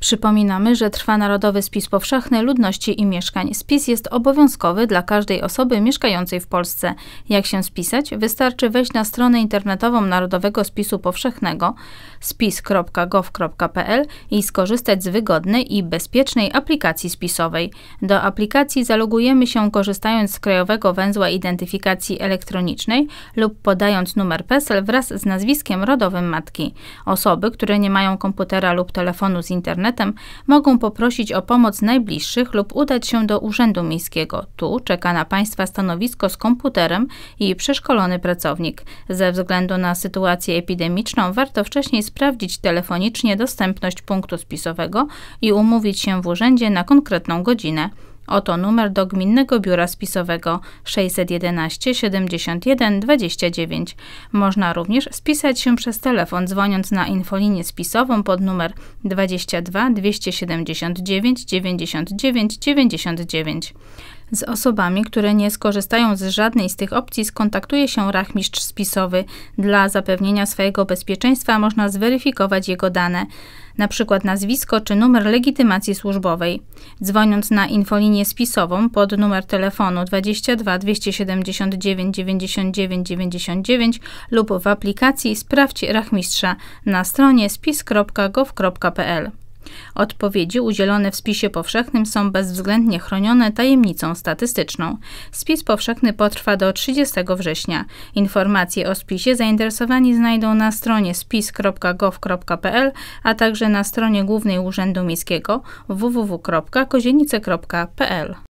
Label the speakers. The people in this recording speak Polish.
Speaker 1: Przypominamy, że trwa Narodowy Spis Powszechny Ludności i Mieszkań. Spis jest obowiązkowy dla każdej osoby mieszkającej w Polsce. Jak się spisać? Wystarczy wejść na stronę internetową Narodowego Spisu Powszechnego spis.gov.pl i skorzystać z wygodnej i bezpiecznej aplikacji spisowej. Do aplikacji zalogujemy się korzystając z Krajowego Węzła Identyfikacji Elektronicznej lub podając numer PESEL wraz z nazwiskiem rodowym matki. Osoby, które nie mają komputera lub telefonu z internetu, internetem, mogą poprosić o pomoc najbliższych lub udać się do Urzędu Miejskiego. Tu czeka na Państwa stanowisko z komputerem i przeszkolony pracownik. Ze względu na sytuację epidemiczną warto wcześniej sprawdzić telefonicznie dostępność punktu spisowego i umówić się w urzędzie na konkretną godzinę. Oto numer do Gminnego Biura Spisowego 611 71 29. Można również spisać się przez telefon dzwoniąc na infolinię spisową pod numer 22 279 99 99. Z osobami, które nie skorzystają z żadnej z tych opcji, skontaktuje się rachmistrz spisowy. Dla zapewnienia swojego bezpieczeństwa można zweryfikować jego dane np. nazwisko czy numer legitymacji służbowej. Dzwoniąc na infolinię spisową pod numer telefonu 22 279 99 99 lub w aplikacji Sprawdź Rachmistrza na stronie spis.gov.pl. Odpowiedzi udzielone w spisie powszechnym są bezwzględnie chronione tajemnicą statystyczną. Spis powszechny potrwa do 30 września. Informacje o spisie zainteresowani znajdą na stronie spis.gov.pl, a także na stronie Głównej Urzędu Miejskiego www.kozienice.pl.